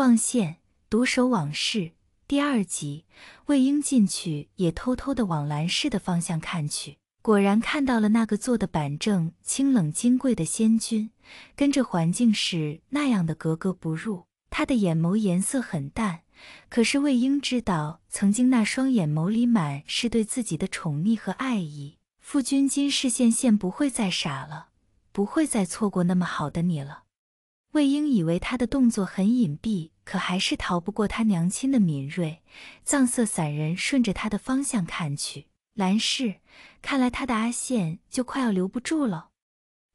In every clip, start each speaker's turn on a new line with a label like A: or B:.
A: 望线独守往事第二集，魏婴进去也偷偷的往蓝氏的方向看去，果然看到了那个坐的板正、清冷、金贵的仙君，跟这环境是那样的格格不入。他的眼眸颜色很淡，可是魏婴知道，曾经那双眼眸里满是对自己的宠溺和爱意。夫君今世现现，不会再傻了，不会再错过那么好的你了。魏婴以为他的动作很隐蔽，可还是逃不过他娘亲的敏锐。藏色散人顺着他的方向看去，蓝氏，看来他的阿羡就快要留不住了。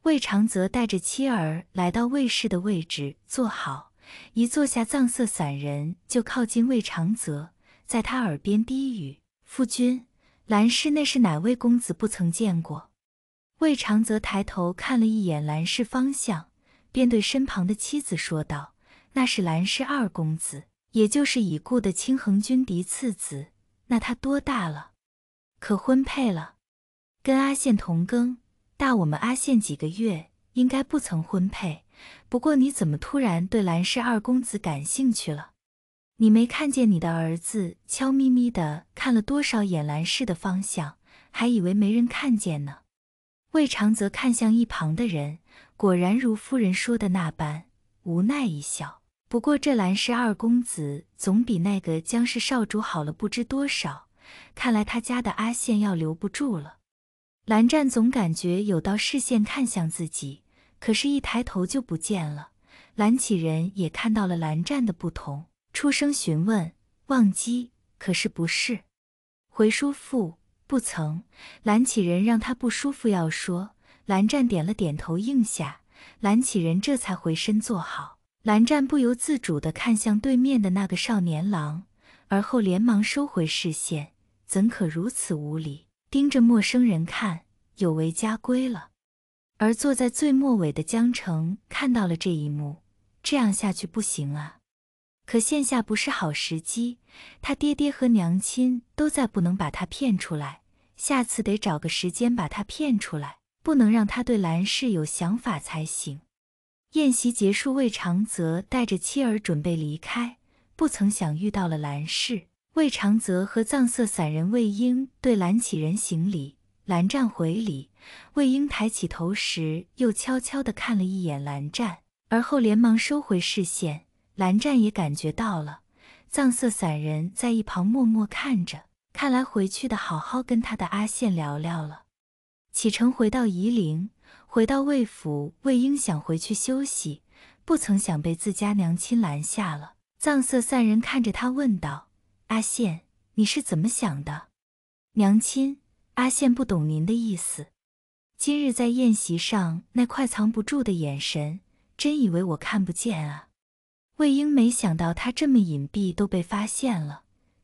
A: 魏长泽带着妻儿来到魏氏的位置坐好，一坐下，藏色散人就靠近魏长泽，在他耳边低语：“夫君，蓝氏那是哪位公子？不曾见过。”魏长泽抬头看了一眼蓝氏方向。便对身旁的妻子说道：“那是兰氏二公子，也就是已故的青衡君嫡次子。那他多大了？可婚配了？跟阿羡同庚，大我们阿羡几个月，应该不曾婚配。不过你怎么突然对兰氏二公子感兴趣了？你没看见你的儿子悄咪咪的看了多少眼兰氏的方向，还以为没人看见呢。”魏长泽看向一旁的人。果然如夫人说的那般，无奈一笑。不过这兰氏二公子总比那个江氏少主好了不知多少。看来他家的阿羡要留不住了。蓝湛总感觉有道视线看向自己，可是，一抬头就不见了。蓝启仁也看到了蓝湛的不同，出声询问：“忘机，可是不是？”回叔父，不曾。蓝启仁让他不舒服，要说。蓝湛点了点头，应下。蓝启仁这才回身坐好。蓝湛不由自主地看向对面的那个少年郎，而后连忙收回视线。怎可如此无礼？盯着陌生人看，有违家规了。而坐在最末尾的江澄看到了这一幕，这样下去不行啊！可现下不是好时机，他爹爹和娘亲都再不能把他骗出来，下次得找个时间把他骗出来。不能让他对兰氏有想法才行。宴席结束，魏长泽带着妻儿准备离开，不曾想遇到了兰氏。魏长泽和藏色散人魏婴对蓝启仁行礼，蓝湛回礼。魏婴抬起头时，又悄悄地看了一眼蓝湛，而后连忙收回视线。蓝湛也感觉到了，藏色散人在一旁默默看着。看来回去的好好跟他的阿羡聊聊了。启程回到夷陵，回到魏府，魏婴想回去休息，不曾想被自家娘亲拦下了。藏色散人看着他问道：“阿羡，你是怎么想的？”娘亲，阿羡不懂您的意思。今日在宴席上那快藏不住的眼神，真以为我看不见啊？魏婴没想到他这么隐蔽都被发现了，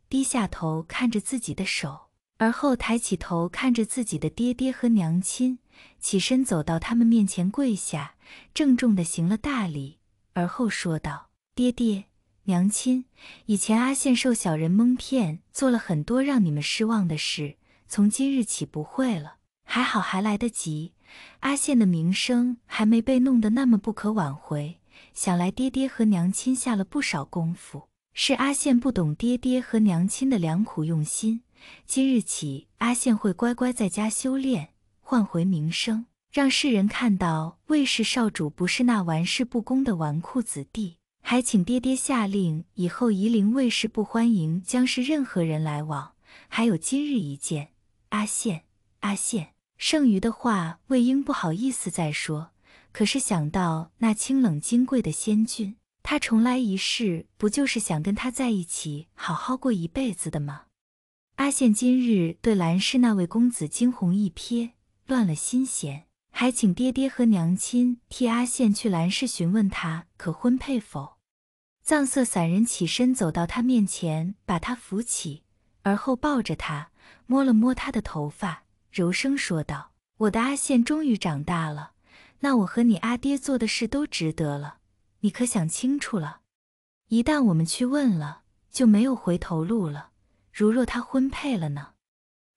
A: 低下头看着自己的手。而后抬起头看着自己的爹爹和娘亲，起身走到他们面前跪下，郑重地行了大礼，而后说道：“爹爹，娘亲，以前阿羡受小人蒙骗，做了很多让你们失望的事，从今日起不会了。还好还来得及，阿羡的名声还没被弄得那么不可挽回。想来爹爹和娘亲下了不少功夫，是阿羡不懂爹爹和娘亲的良苦用心。”今日起，阿羡会乖乖在家修炼，换回名声，让世人看到魏氏少主不是那玩世不恭的纨绔子弟。还请爹爹下令，以后夷陵魏氏不欢迎江氏任何人来往。还有今日一见，阿羡，阿羡，剩余的话，魏婴不好意思再说。可是想到那清冷金贵的仙君，他重来一世，不就是想跟他在一起，好好过一辈子的吗？阿羡今日对兰氏那位公子惊鸿一瞥，乱了心弦，还请爹爹和娘亲替阿羡去兰氏询问他可婚配否。藏色散人起身走到他面前，把他扶起，而后抱着他，摸了摸他的头发，柔声说道：“我的阿羡终于长大了，那我和你阿爹做的事都值得了。你可想清楚了？一旦我们去问了，就没有回头路了。”如若他婚配了呢？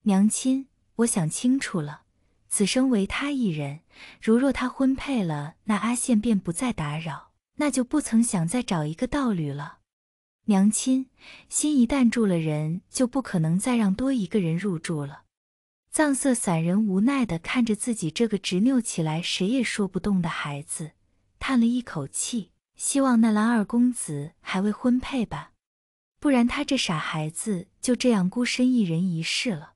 A: 娘亲，我想清楚了，此生唯他一人。如若他婚配了，那阿羡便不再打扰，那就不曾想再找一个道侣了。娘亲，心一旦住了人，就不可能再让多一个人入住了。藏色散人无奈地看着自己这个执拗起来谁也说不动的孩子，叹了一口气，希望那蓝二公子还未婚配吧。不然他这傻孩子就这样孤身一人一世了。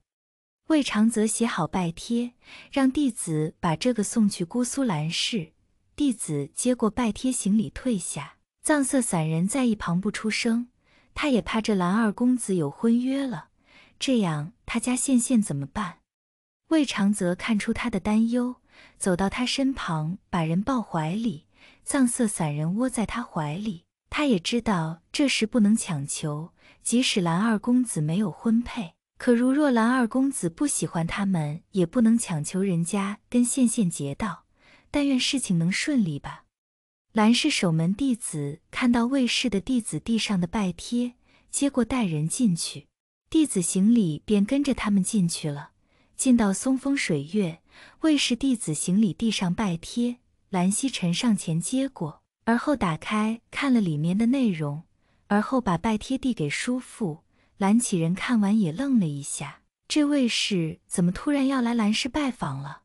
A: 魏长泽写好拜帖，让弟子把这个送去姑苏蓝氏。弟子接过拜帖，行礼退下。藏色散人在一旁不出声，他也怕这蓝二公子有婚约了，这样他家羡羡怎么办？魏长泽看出他的担忧，走到他身旁，把人抱怀里。藏色散人窝在他怀里。他也知道这时不能强求，即使蓝二公子没有婚配，可如若蓝二公子不喜欢他们，也不能强求人家跟羡羡结道。但愿事情能顺利吧。蓝氏守门弟子看到卫氏的弟子递上的拜帖，接过带人进去。弟子行礼，便跟着他们进去了。进到松风水月，卫氏弟子行礼，递上拜帖，蓝曦尘上前接过。而后打开看了里面的内容，而后把拜帖递给叔父蓝启仁。看完也愣了一下，这位氏怎么突然要来蓝氏拜访了？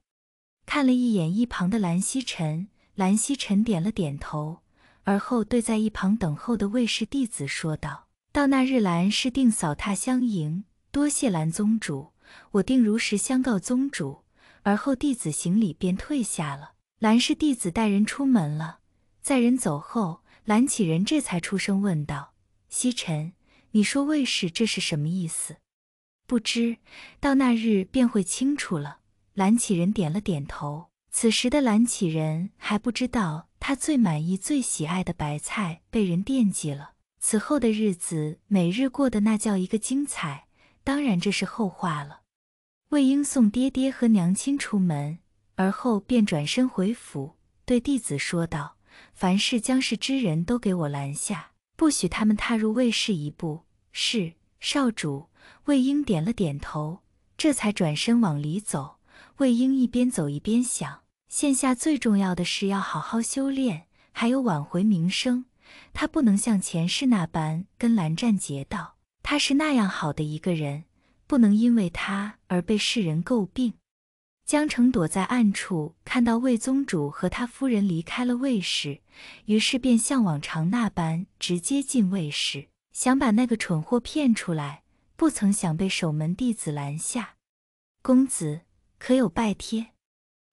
A: 看了一眼一旁的蓝希臣，蓝希臣点了点头，而后对在一旁等候的卫氏弟子说道：“到那日蓝氏定扫榻相迎，多谢蓝宗主，我定如实相告宗主。”而后弟子行礼便退下了。蓝氏弟子带人出门了。在人走后，蓝启仁这才出声问道：“西沉，你说魏氏这是什么意思？”“不知，到那日便会清楚了。”蓝启仁点了点头。此时的蓝启仁还不知道，他最满意、最喜爱的白菜被人惦记了。此后的日子，每日过得那叫一个精彩。当然，这是后话了。魏婴送爹爹和娘亲出门，而后便转身回府，对弟子说道。凡是将氏之人都给我拦下，不许他们踏入魏氏一步。是少主，魏婴点了点头，这才转身往里走。魏婴一边走一边想：现下最重要的是要好好修炼，还有挽回名声。他不能像前世那般跟蓝湛结道，他是那样好的一个人，不能因为他而被世人诟病。江澄躲在暗处，看到魏宗主和他夫人离开了魏氏，于是便像往常那般直接进魏氏，想把那个蠢货骗出来，不曾想被守门弟子拦下。公子可有拜帖？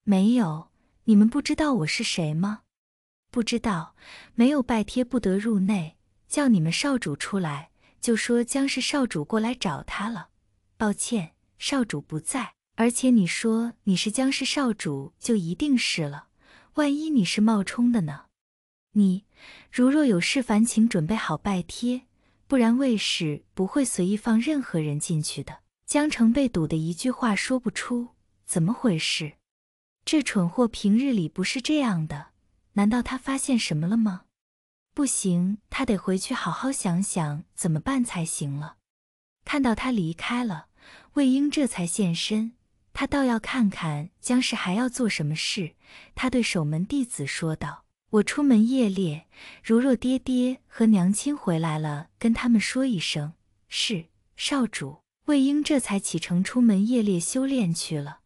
A: 没有。你们不知道我是谁吗？不知道。没有拜帖不得入内。叫你们少主出来，就说江氏少主过来找他了。抱歉，少主不在。而且你说你是江氏少主，就一定是了。万一你是冒充的呢？你如若有事，烦请准备好拜帖，不然卫氏不会随意放任何人进去的。江澄被堵得一句话说不出，怎么回事？这蠢货平日里不是这样的，难道他发现什么了吗？不行，他得回去好好想想怎么办才行了。看到他离开了，魏婴这才现身。他倒要看看江氏还要做什么事。他对守门弟子说道：“我出门夜猎，如若爹爹和娘亲回来了，跟他们说一声。”是少主魏婴这才启程出门夜猎修炼去了。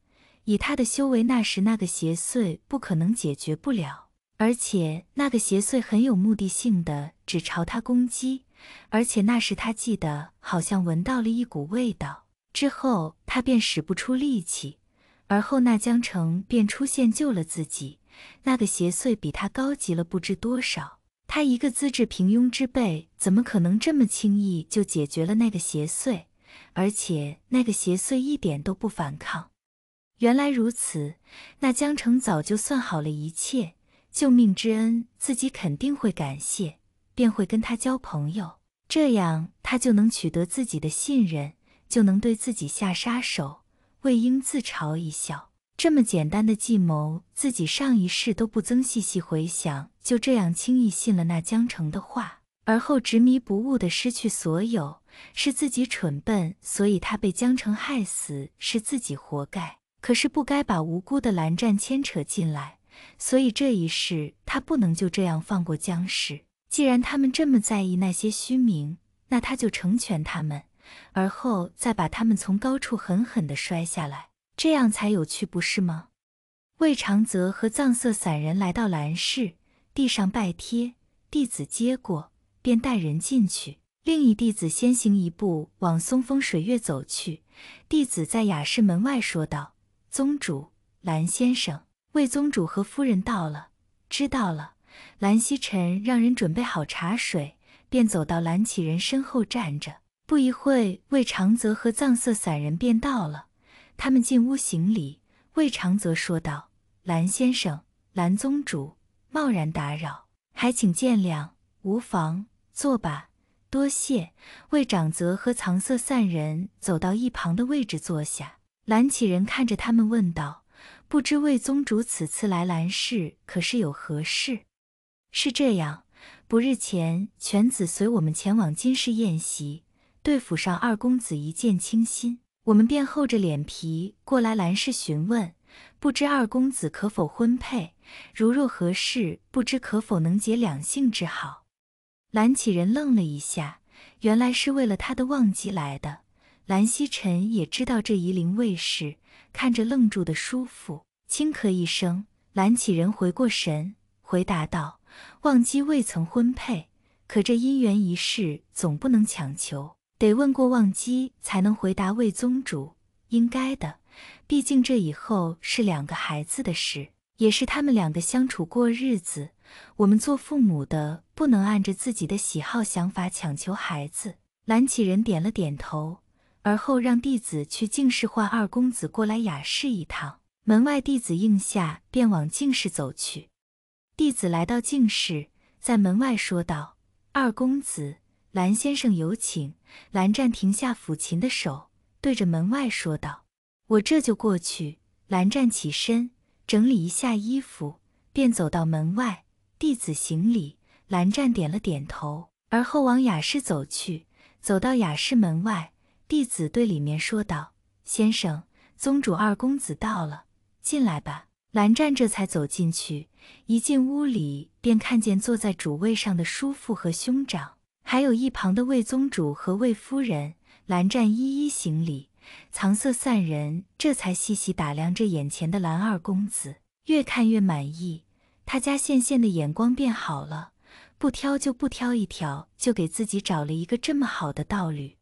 A: 以他的修为，那时那个邪祟不可能解决不了，而且那个邪祟很有目的性的只朝他攻击，而且那时他记得好像闻到了一股味道。之后他便使不出力气，而后那江城便出现救了自己。那个邪祟比他高级了不知多少，他一个资质平庸之辈，怎么可能这么轻易就解决了那个邪祟？而且那个邪祟一点都不反抗。原来如此，那江城早就算好了一切，救命之恩自己肯定会感谢，便会跟他交朋友，这样他就能取得自己的信任。就能对自己下杀手。魏婴自嘲一笑，这么简单的计谋，自己上一世都不曾细细回想，就这样轻易信了那江澄的话，而后执迷不悟的失去所有，是自己蠢笨。所以他被江澄害死，是自己活该。可是不该把无辜的蓝湛牵扯进来。所以这一世，他不能就这样放过江氏。既然他们这么在意那些虚名，那他就成全他们。而后再把他们从高处狠狠的摔下来，这样才有趣，不是吗？魏长泽和藏色散人来到兰室，递上拜帖，弟子接过，便带人进去。另一弟子先行一步往松风水月走去。弟子在雅室门外说道：“宗主，兰先生，魏宗主和夫人到了。”知道了。兰希臣让人准备好茶水，便走到兰启仁身后站着。不一会，魏长泽和藏色散人便到了。他们进屋行礼。魏长泽说道：“蓝先生、蓝宗主，贸然打扰，还请见谅。无妨，坐吧。”多谢。魏长泽和藏色散人走到一旁的位置坐下。蓝启仁看着他们问道：“不知魏宗主此次来蓝氏，可是有何事？”是这样。不日前，犬子随我们前往金氏宴席。对府上二公子一见倾心，我们便厚着脸皮过来兰氏询问，不知二公子可否婚配？如若合适，不知可否能结两性之好？蓝启人愣了一下，原来是为了他的忘机来的。蓝希臣也知道这夷陵卫士，看着愣住的叔父，轻咳一声，蓝启人回过神，回答道：“忘机未曾婚配，可这姻缘一事总不能强求。”得问过忘机才能回答魏宗主，应该的。毕竟这以后是两个孩子的事，也是他们两个相处过日子。我们做父母的不能按着自己的喜好想法强求孩子。蓝启仁点了点头，而后让弟子去净室唤二公子过来雅室一趟。门外弟子应下，便往净室走去。弟子来到净室，在门外说道：“二公子。”蓝先生有请。蓝湛停下抚琴的手，对着门外说道：“我这就过去。”蓝湛起身整理一下衣服，便走到门外。弟子行礼，蓝湛点了点头，而后往雅室走去。走到雅室门外，弟子对里面说道：“先生，宗主二公子到了，进来吧。”蓝湛这才走进去。一进屋里，便看见坐在主位上的叔父和兄长。还有一旁的魏宗主和魏夫人，蓝湛一一行礼，藏色散人这才细细打量着眼前的蓝二公子，越看越满意，他家羡羡的眼光变好了，不挑就不挑，一挑就给自己找了一个这么好的道侣。